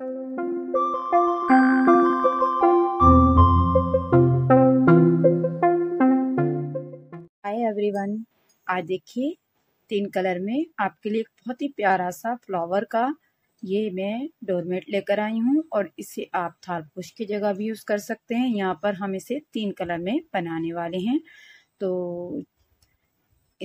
Hi everyone आज देखिए तीन कलर में आपके लिए एक बहुत ही प्यारा सा फ्लावर का ये मैं डोरमेट लेकर आई हूँ और इसे आप थाल पुश की जगह भी यूज़ कर सकते हैं यहाँ पर हम इसे तीन कलर में बनाने वाले हैं तो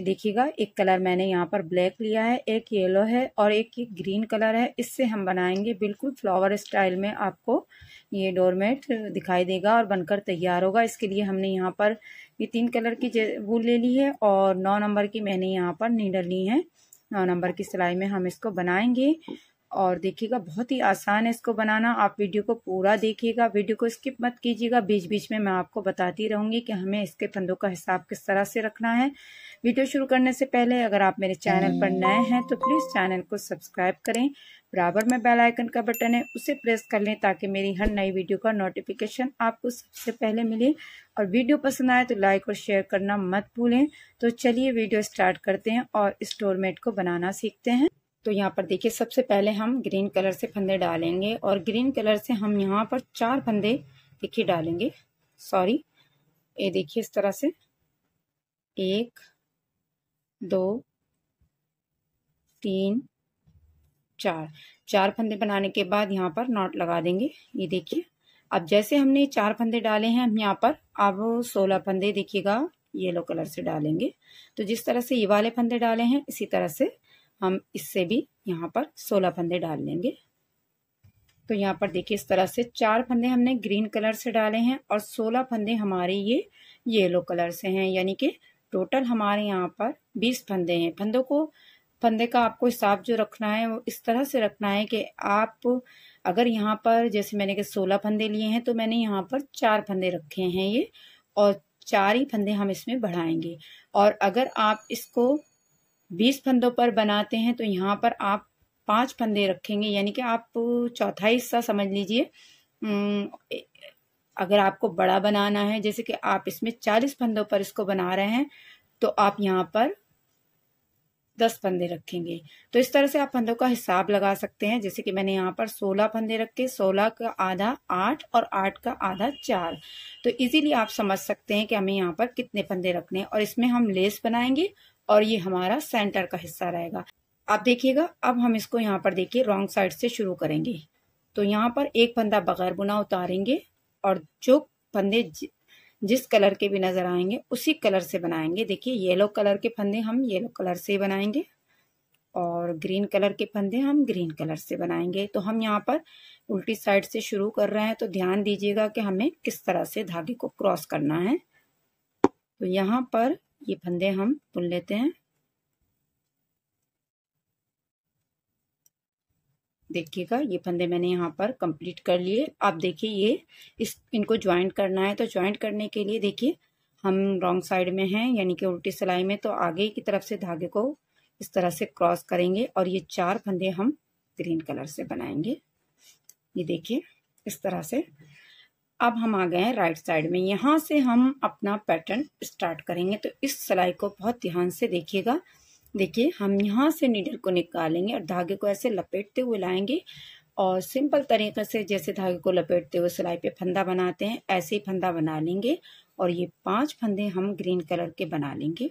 देखिएगा एक कलर मैंने यहाँ पर ब्लैक लिया है एक येलो है और एक ये ग्रीन कलर है इससे हम बनाएंगे बिल्कुल फ्लावर स्टाइल में आपको ये डोरमेट दिखाई देगा और बनकर तैयार होगा इसके लिए हमने यहाँ पर ये तीन कलर की वूल ले ली है और नौ नंबर की मैंने यहाँ पर नीडल ली है नौ नंबर की सिलाई में हम इसको बनाएंगे और देखिएगा बहुत ही आसान है इसको बनाना आप वीडियो को पूरा देखिएगा वीडियो को स्किप मत कीजिएगा बीच बीच में मैं आपको बताती रहूँगी कि हमें इसके फंदों का हिसाब किस तरह से रखना है वीडियो शुरू करने से पहले अगर आप मेरे चैनल पर हम्म। नए हैं तो प्लीज़ चैनल को सब्सक्राइब करें बराबर में बेल आइकन का बटन है उसे प्रेस कर लें ताकि मेरी हर नई वीडियो का नोटिफिकेशन आपको सबसे पहले मिले और वीडियो पसंद आए तो लाइक और शेयर करना मत भूलें तो चलिए वीडियो स्टार्ट करते हैं और स्टोरमेट को बनाना सीखते हैं तो यहाँ पर देखिए सबसे पहले हम ग्रीन कलर से फंदे डालेंगे और ग्रीन कलर से हम यहाँ पर चार फंदे देखिए डालेंगे सॉरी ये देखिए इस तरह से एक दो तीन चार चार फंदे बनाने के बाद यहाँ पर नॉट लगा देंगे ये देखिए अब जैसे हमने चार फंदे डाले हैं हम यहाँ पर अब सोलह फंदे देखिएगा येलो कलर से डालेंगे तो जिस तरह से ये वाले फंदे डाले हैं इसी तरह से हम इससे भी यहाँ पर सोलह फंदे डाल लेंगे तो यहाँ पर देखिए इस तरह से चार फंदे हमने ग्रीन कलर से डाले हैं और सोलह फंदे हमारे ये येलो कलर से हैं यानी कि टोटल हमारे यहाँ पर बीस फंदे हैं फंदों को फंदे का आपको हिसाब जो रखना है वो इस तरह से रखना है कि आप अगर यहाँ पर जैसे मैंने के सोलह फंदे लिए हैं तो मैंने यहाँ पर चार फंदे रखे हैं ये और चार ही फंदे हम इसमें बढ़ाएंगे और अगर आप इसको बीस फंदों पर बनाते हैं तो यहाँ पर आप पांच फंदे रखेंगे यानी कि आप चौथा हिस्सा समझ लीजिए अगर आपको बड़ा बनाना है जैसे कि आप इसमें चालीस फंदों पर इसको बना रहे हैं तो आप यहाँ पर दस फंदे रखेंगे तो इस तरह से आप फंदों का हिसाब लगा सकते हैं जैसे कि मैंने यहाँ पर सोलह फंदे रखे सोलह का आधा आठ और आठ का आधा चार तो इजीली आप समझ सकते हैं कि हमें यहाँ पर कितने फंदे रखने हैं और इसमें हम लेस बनाएंगे और ये हमारा सेंटर का हिस्सा रहेगा आप देखिएगा अब हम इसको यहाँ पर देखिए रॉन्ग साइड से शुरू करेंगे तो यहाँ पर एक फंदा बगैर बुना उतारेंगे और जो फंदे जिस कलर के भी नज़र आएंगे उसी कलर से बनाएंगे देखिए येलो कलर के फंदे हम येलो कलर से बनाएंगे और ग्रीन कलर के फंदे हम ग्रीन कलर से बनाएंगे तो हम यहाँ पर उल्टी साइड से शुरू कर रहे हैं तो ध्यान दीजिएगा कि हमें किस तरह से धागे को क्रॉस करना है तो यहाँ पर ये फंदे हम बुन लेते हैं देखिएगा ये फंदे मैंने यहाँ पर कंप्लीट कर लिए अब देखिए ये इस इनको ज्वाइंट करना है तो ज्वाइंट करने के लिए देखिए हम रॉन्ग साइड में हैं यानी कि उल्टी सिलाई में तो आगे की तरफ से धागे को इस तरह से क्रॉस करेंगे और ये चार फंदे हम ग्रीन कलर से बनाएंगे ये देखिए इस तरह से अब हम आ गए हैं राइट साइड में यहाँ से हम अपना पैटर्न स्टार्ट करेंगे तो इस सिलाई को बहुत ध्यान से देखिएगा देखिए हम यहाँ से नीडल को निकालेंगे और धागे को ऐसे लपेटते हुए लाएंगे और सिंपल तरीके से जैसे धागे को लपेटते हुए सिलाई पे फंदा बनाते हैं ऐसे ही फंदा बना लेंगे और ये पांच फंदे हम ग्रीन कलर के बना लेंगे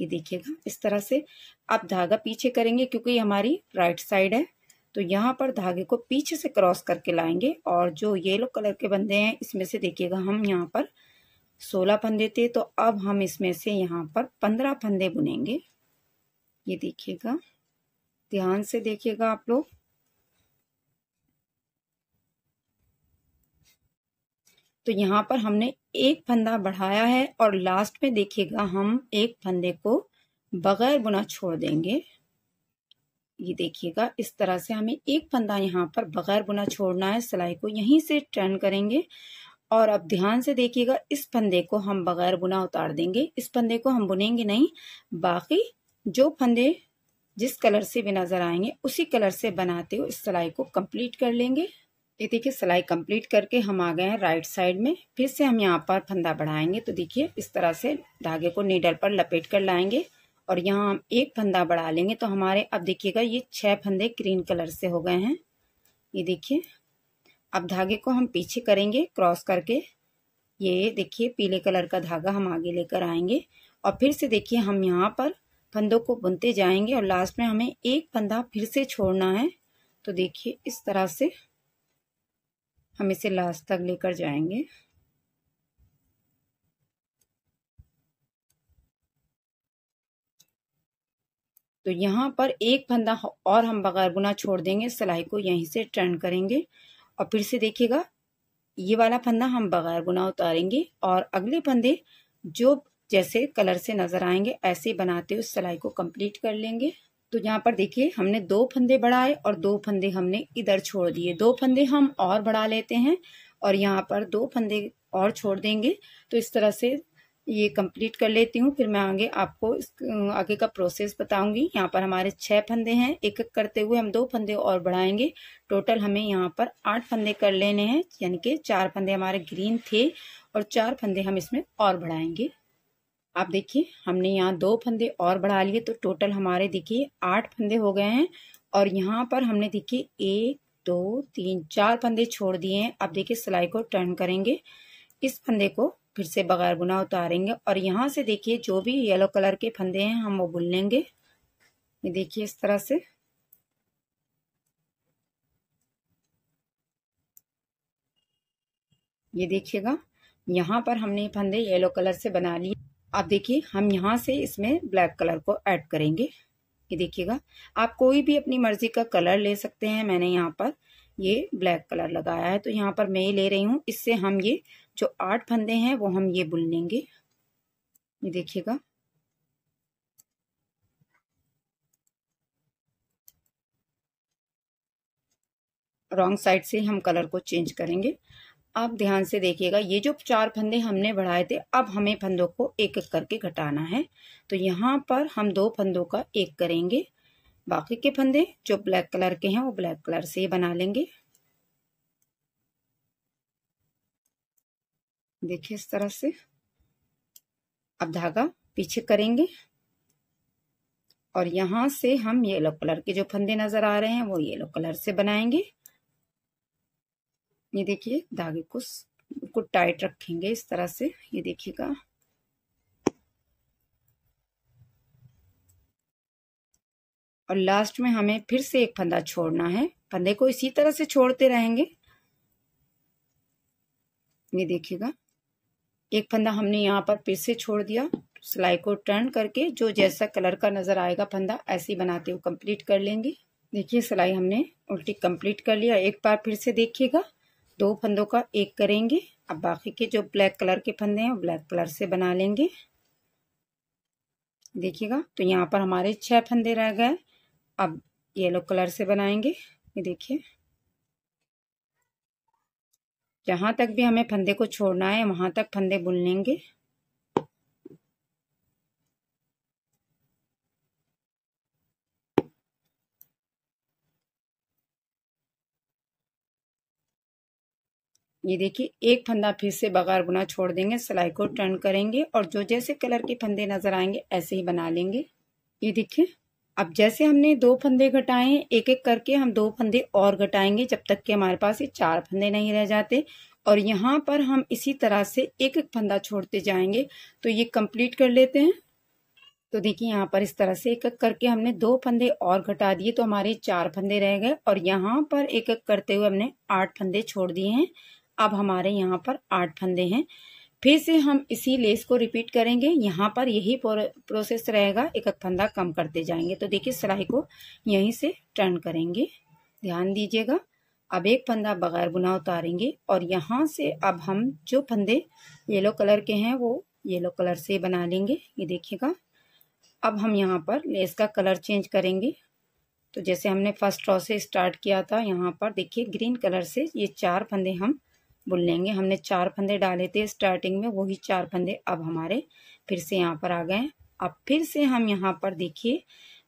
ये देखिएगा इस तरह से अब धागा पीछे करेंगे क्योंकि ये हमारी राइट साइड है तो यहाँ पर धागे को पीछे से क्रॉस करके लाएंगे और जो येलो कलर के बंदे हैं इसमें से देखिएगा हम यहाँ पर सोलह फंदे थे तो अब हम इसमें से यहाँ पर पंद्रह फंदे बुनेंगे ये देखिएगा ध्यान से देखिएगा आप लोग तो यहां पर हमने एक फंदा बढ़ाया है और लास्ट में देखिएगा हम एक फंदे को बगैर बुना छोड़ देंगे ये देखिएगा इस तरह से हमें एक फंदा यहाँ पर बगैर बुना छोड़ना है सिलाई को यहीं से टर्न करेंगे और अब ध्यान से देखिएगा इस फंदे को हम बगैर बुना उतार देंगे इस फंदे को हम बुनेंगे नहीं बाकी जो फंदे जिस कलर से भी नज़र आएंगे उसी कलर से बनाते हुए इस सिलाई को कंप्लीट कर लेंगे ये देखिए सिलाई कंप्लीट करके हम आ गए हैं राइट साइड में फिर से हम यहाँ पर फंदा बढ़ाएंगे तो देखिए इस तरह से धागे को नीडल पर लपेट कर लाएंगे और यहाँ हम एक फंदा बढ़ा लेंगे तो हमारे अब देखिएगा ये छह फंदे ग्रीन कलर से हो गए हैं ये देखिए अब धागे को हम पीछे करेंगे क्रॉस करके ये देखिए पीले कलर का धागा हम आगे लेकर आएंगे और फिर से देखिए हम यहाँ पर फंदों को बुनते जाएंगे और लास्ट में हमें एक फंदा फिर से छोड़ना है तो देखिए इस तरह से हम इसे लास्ट तक लेकर जाएंगे तो यहाँ पर एक फंदा और हम बगैर बुना छोड़ देंगे सिलाई को यहीं से टर्न करेंगे और फिर से देखिएगा ये वाला फंदा हम बगैर बुना उतारेंगे और अगले फंदे जो जैसे कलर से नज़र आएंगे ऐसे बनाते हुए सिलाई को कंप्लीट कर लेंगे तो यहाँ पर देखिए हमने दो फंदे बढ़ाए और दो फंदे हमने इधर छोड़ दिए दो फंदे हम और बढ़ा लेते हैं और यहाँ पर दो फंदे और छोड़ देंगे तो इस तरह से ये कंप्लीट कर लेती हूँ फिर मैं आगे आपको आगे का प्रोसेस बताऊंगी यहाँ पर हमारे छह फंदे हैं एक एक करते हुए हम दो फंदे और बढ़ाएंगे टोटल हमें यहाँ पर आठ फंदे कर लेने हैं यानी कि चार फंदे हमारे ग्रीन थे और चार फंदे हम इसमें और बढ़ाएंगे आप देखिए हमने यहाँ दो फंदे और बढ़ा लिए तो टोटल हमारे देखिए आठ फंदे हो गए हैं और यहाँ पर हमने देखिए एक दो तीन चार फंदे छोड़ दिए हैं अब देखिए सिलाई को टर्न करेंगे इस फंदे को फिर से बगैर बुना उतारेंगे और यहाँ से देखिए जो भी येलो कलर के फंदे हैं हम वो बुन लेंगे ये देखिए इस तरह से ये देखिएगा यहाँ पर हमने फंदे येलो कलर से बना लिए अब देखिए हम यहाँ से इसमें ब्लैक कलर को ऐड करेंगे ये देखिएगा आप कोई भी अपनी मर्ज़ी का कलर ले सकते हैं मैंने यहाँ पर ये ब्लैक कलर लगाया है तो यहाँ पर मैं ले रही हूँ इससे हम ये जो आठ फंदे हैं वो हम ये बुन लेंगे ये देखिएगा रॉन्ग साइड से हम कलर को चेंज करेंगे आप ध्यान से देखिएगा ये जो चार फंदे हमने बढ़ाए थे अब हमें फंदों को एक एक करके घटाना है तो यहाँ पर हम दो फंदों का एक करेंगे बाकी के फंदे जो ब्लैक कलर के हैं वो ब्लैक कलर से ही बना लेंगे देखिए इस तरह से अब धागा पीछे करेंगे और यहाँ से हम येलो कलर के जो फंदे नज़र आ रहे हैं वो येलो कलर से बनाएंगे ये देखिए धागे को को टाइट रखेंगे इस तरह से ये देखिएगा और लास्ट में हमें फिर से एक फंदा छोड़ना है फंदे को इसी तरह से छोड़ते रहेंगे ये देखिएगा एक फंदा हमने यहाँ पर फिर से छोड़ दिया सिलाई को टर्न करके जो जैसा कलर का नज़र आएगा फंदा ऐसे ही बनाते हुए कंप्लीट कर लेंगे देखिए सिलाई हमने उल्टी कंप्लीट कर लिया एक बार फिर से देखिएगा दो फंदों का एक करेंगे अब बाकी के जो ब्लैक कलर के फंदे हैं ब्लैक कलर से बना लेंगे देखिएगा तो यहाँ पर हमारे छह फंदे रह गए अब येलो कलर से बनाएंगे ये देखिए जहाँ तक भी हमें फंदे को छोड़ना है वहाँ तक फंदे बुन लेंगे ये देखिए एक फंदा फिर से बगैर बुना छोड़ देंगे सिलाई को टर्न करेंगे और जो जैसे कलर के फंदे नज़र आएंगे ऐसे ही बना लेंगे ये देखिए अब जैसे हमने दो फंदे घटाए एक एक करके हम दो फंदे और घटाएंगे जब तक कि हमारे पास ये चार फंदे नहीं रह जाते और यहाँ पर हम इसी तरह से एक एक फंदा छोड़ते जाएंगे तो ये कंप्लीट कर लेते हैं तो देखिए यहाँ पर इस तरह से एक एक करके हमने दो फंदे और घटा दिए तो हमारे चार फंदे रह गए और यहाँ पर एक एक करते हुए हमने आठ फंदे छोड़ दिए हैं अब हमारे यहाँ पर आठ फंदे हैं फिर से हम इसी लेस को रिपीट करेंगे यहाँ पर यही प्रोसेस रहेगा एक फंदा कम करते जाएंगे तो देखिए सिलाई को यहीं से टर्न करेंगे ध्यान दीजिएगा अब एक फंदा बगैर बुना उतारेंगे और यहाँ से अब हम जो फंदे येलो कलर के हैं वो येलो कलर से बना लेंगे ये देखिएगा अब हम यहाँ पर लेस का कलर चेंज करेंगे तो जैसे हमने फर्स्ट रॉ से स्टार्ट किया था यहाँ पर देखिए ग्रीन कलर से ये चार फंदे हम बुन लेंगे हमने चार फंदे डाले थे स्टार्टिंग में वही चार फंदे अब हमारे फिर से यहाँ पर आ गए अब फिर से हम यहाँ पर देखिए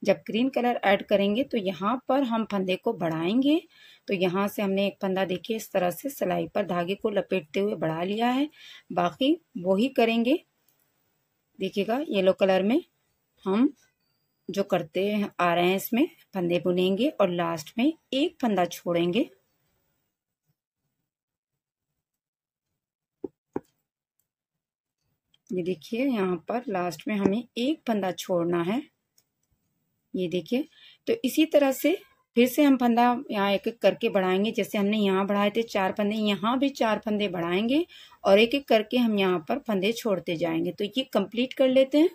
जब ग्रीन कलर ऐड करेंगे तो यहाँ पर हम फंदे को बढ़ाएंगे तो यहाँ से हमने एक फंदा देखिए इस तरह से सिलाई पर धागे को लपेटते हुए बढ़ा लिया है बाकी वही करेंगे देखिएगा येलो कलर में हम जो करते आ रहे हैं इसमें फंदे बुनेंगे और लास्ट में एक फंदा छोड़ेंगे ये देखिए यहाँ पर लास्ट में हमें एक फंदा छोड़ना है ये देखिए तो इसी तरह से फिर से हम फंदा यहाँ एक एक करके बढ़ाएंगे जैसे हमने यहाँ बढ़ाए थे चार फंदे यहाँ भी चार फंदे बढ़ाएंगे और एक एक करके हम यहाँ पर फंदे छोड़ते जाएंगे तो ये कंप्लीट कर लेते हैं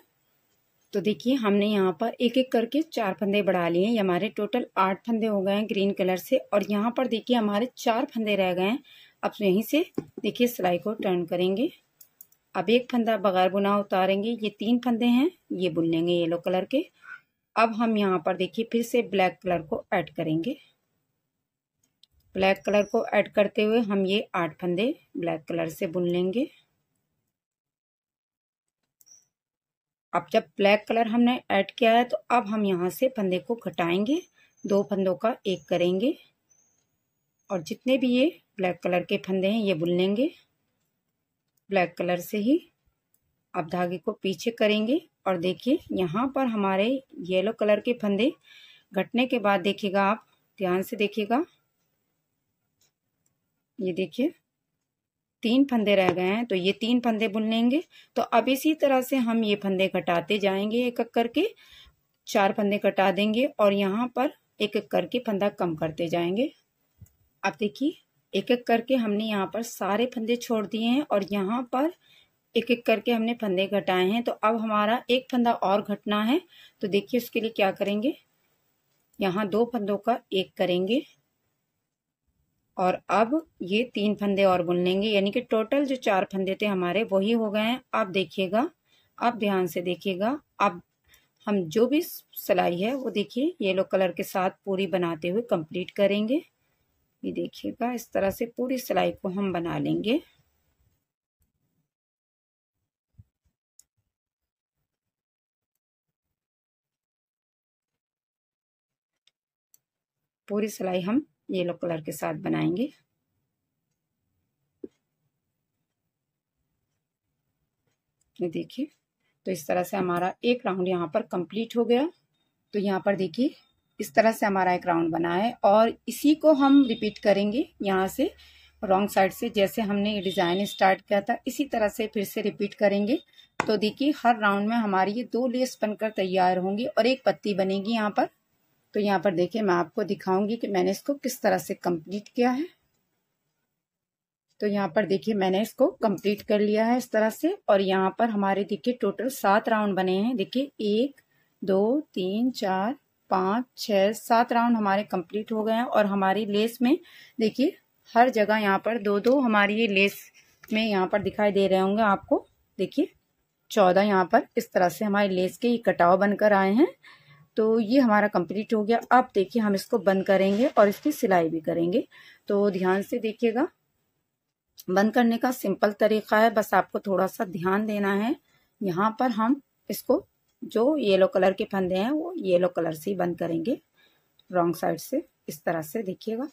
तो देखिए हमने यहाँ पर एक एक करके चार फंदे बढ़ा लिए हैं हमारे टोटल आठ फंदे हो गए हैं ग्रीन कलर से और यहाँ पर देखिए हमारे चार फंदे रह गए हैं अब यहीं से देखिए सिलाई को टर्न करेंगे अब एक फंदा बगैर बुना उतारेंगे ये तीन फंदे हैं ये बुन लेंगे येलो कलर के अब हम यहाँ पर देखिए फिर से ब्लैक कलर को ऐड करेंगे ब्लैक कलर को ऐड करते हुए हम ये आठ फंदे ब्लैक कलर से बुन लेंगे अब जब ब्लैक कलर हमने ऐड किया है तो अब हम यहाँ से फंदे को घटाएंगे दो फंदों का एक करेंगे और जितने भी ये ब्लैक कलर के फंदे हैं ये बुन लेंगे ब्लैक कलर से ही आप धागे को पीछे करेंगे और देखिए यहाँ पर हमारे येलो कलर के फंदे घटने के बाद देखिएगा आप ध्यान से देखिएगा ये देखिए तीन फंदे रह गए हैं तो ये तीन फंदे बुन लेंगे तो अब इसी तरह से हम ये फंदे घटाते जाएंगे एक एक करके चार फंदे घटा देंगे और यहाँ पर एक एक करके फंदा कम करते जाएंगे अब देखिए एक एक करके हमने यहाँ पर सारे फंदे छोड़ दिए हैं और यहाँ पर एक एक करके हमने फंदे घटाए हैं तो अब हमारा एक फंदा और घटना है तो देखिए उसके लिए क्या करेंगे यहाँ दो फंदों का एक करेंगे और अब ये तीन फंदे और बुन लेंगे यानी कि टोटल जो चार फंदे थे हमारे वही हो गए हैं आप देखिएगा आप ध्यान से देखिएगा अब हम जो भी सिलाई है वो देखिए येलो कलर के साथ पूरी बनाते हुए कंप्लीट करेंगे ये देखिएगा इस तरह से पूरी सिलाई को हम बना लेंगे पूरी सिलाई हम येलो कलर के साथ बनाएंगे ये देखिए तो इस तरह से हमारा एक राउंड यहाँ पर कंप्लीट हो गया तो यहाँ पर देखिए इस तरह से हमारा एक राउंड बना है और इसी को हम रिपीट करेंगे यहाँ से रॉन्ग साइड से जैसे हमने ये डिज़ाइन स्टार्ट किया था इसी तरह से फिर से रिपीट करेंगे तो देखिए हर राउंड में हमारी ये दो लेस बनकर तैयार होंगी और एक पत्ती बनेगी यहाँ पर तो यहाँ पर देखिए मैं आपको दिखाऊंगी कि मैंने इसको किस तरह से कंप्लीट किया है तो यहाँ पर देखिए मैंने इसको कंप्लीट कर लिया है इस तरह से और यहाँ पर हमारे देखिए टोटल सात राउंड बने हैं देखिए एक दो तीन चार पाँच छः सात राउंड हमारे कंप्लीट हो गए हैं और हमारी लेस में देखिए हर जगह यहाँ पर दो दो हमारी ये लेस में यहाँ पर दिखाई दे रहे होंगे आपको देखिए चौदह यहाँ पर इस तरह से हमारे लेस के ये कटाव बनकर आए हैं तो ये हमारा कंप्लीट हो गया अब देखिए हम इसको बंद करेंगे और इसकी सिलाई भी करेंगे तो ध्यान से देखिएगा बंद करने का सिंपल तरीका है बस आपको थोड़ा सा ध्यान देना है यहाँ पर हम इसको जो येलो कलर के फंदे हैं वो येलो कलर से ही बंद करेंगे रॉन्ग साइड से इस तरह से देखिएगा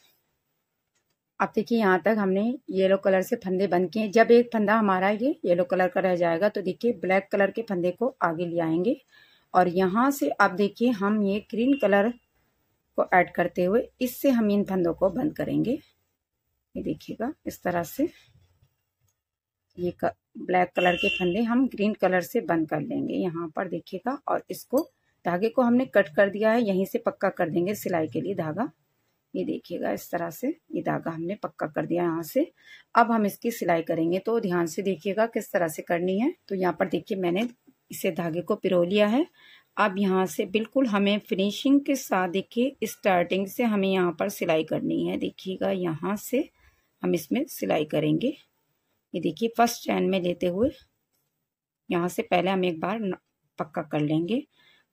अब देखिए यहाँ तक हमने येलो कलर से फंदे बंद किए जब एक फंदा हमारा ये येलो कलर का रह जाएगा तो देखिए ब्लैक कलर के फंदे को आगे ले आएंगे और यहाँ से अब देखिए हम ये ग्रीन कलर को ऐड करते हुए इससे हम इन फंदों को बंद करेंगे ये देखिएगा इस तरह से ये ब्लैक कलर के फंदे हम ग्रीन कलर से बंद कर लेंगे यहाँ पर देखिएगा और इसको धागे को हमने कट कर दिया है यहीं से पक्का कर देंगे सिलाई के लिए धागा ये देखिएगा इस तरह से ये धागा हमने पक्का कर दिया यहाँ से अब हम इसकी सिलाई करेंगे तो ध्यान से देखिएगा किस तरह से करनी है तो यहाँ पर देखिए मैंने इसे धागे को पिरो लिया है अब यहाँ से बिल्कुल हमें फिनिशिंग के साथ देखिए स्टार्टिंग से हमें यहाँ पर सिलाई करनी है देखिएगा यहाँ से हम इसमें सिलाई करेंगे ये देखिए फर्स्ट चैन में लेते हुए यहाँ से पहले हम एक बार पक्का कर लेंगे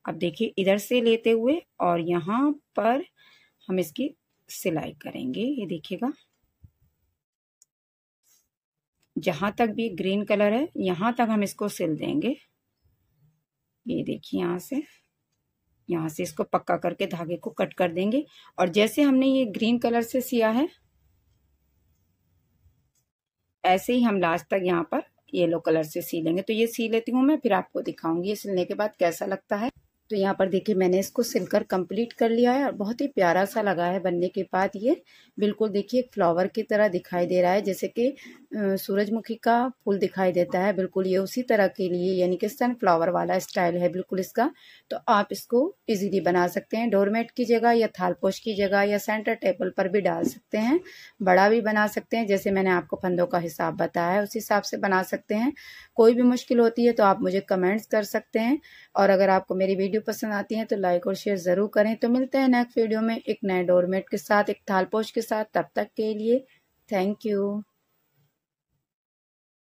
अब देखिए इधर से लेते हुए और यहाँ पर हम इसकी सिलाई करेंगे ये देखिएगा जहाँ तक भी ग्रीन कलर है यहाँ तक हम इसको सिल देंगे ये देखिए यहाँ से यहाँ से इसको पक्का करके धागे को कट कर देंगे और जैसे हमने ये ग्रीन कलर से सिया है ऐसे ही हम लास्ट तक यहाँ पर येलो कलर से सी लेंगे तो ये सी लेती हूँ मैं फिर आपको दिखाऊंगी ये सिलने के बाद कैसा लगता है तो यहाँ पर देखिए मैंने इसको सिलकर कंप्लीट कर लिया है और बहुत ही प्यारा सा लगा है बनने के बाद ये बिल्कुल देखिए फ्लावर की तरह दिखाई दे रहा है जैसे कि सूरजमुखी का फूल दिखाई देता है बिल्कुल ये उसी तरह के लिए यानी कि सन फ्लावर वाला स्टाइल है बिल्कुल इसका तो आप इसको इजीली बना सकते हैं डोरमेट की जगह या थालपोश की जगह या सेंटर टेबल पर भी डाल सकते हैं बड़ा भी बना सकते हैं जैसे मैंने आपको फंदों का हिसाब बताया है उस हिसाब से बना सकते हैं कोई भी मुश्किल होती है तो आप मुझे कमेंट्स कर सकते हैं और अगर आपको मेरी वीडियो वीडियो पसंद आती है तो लाइक और शेयर ज़रूर करें तो मिलते हैं नेक्स्ट वीडियो में एक नए डोरमेट के साथ एक थालपोश के साथ तब तक के लिए थैंक यू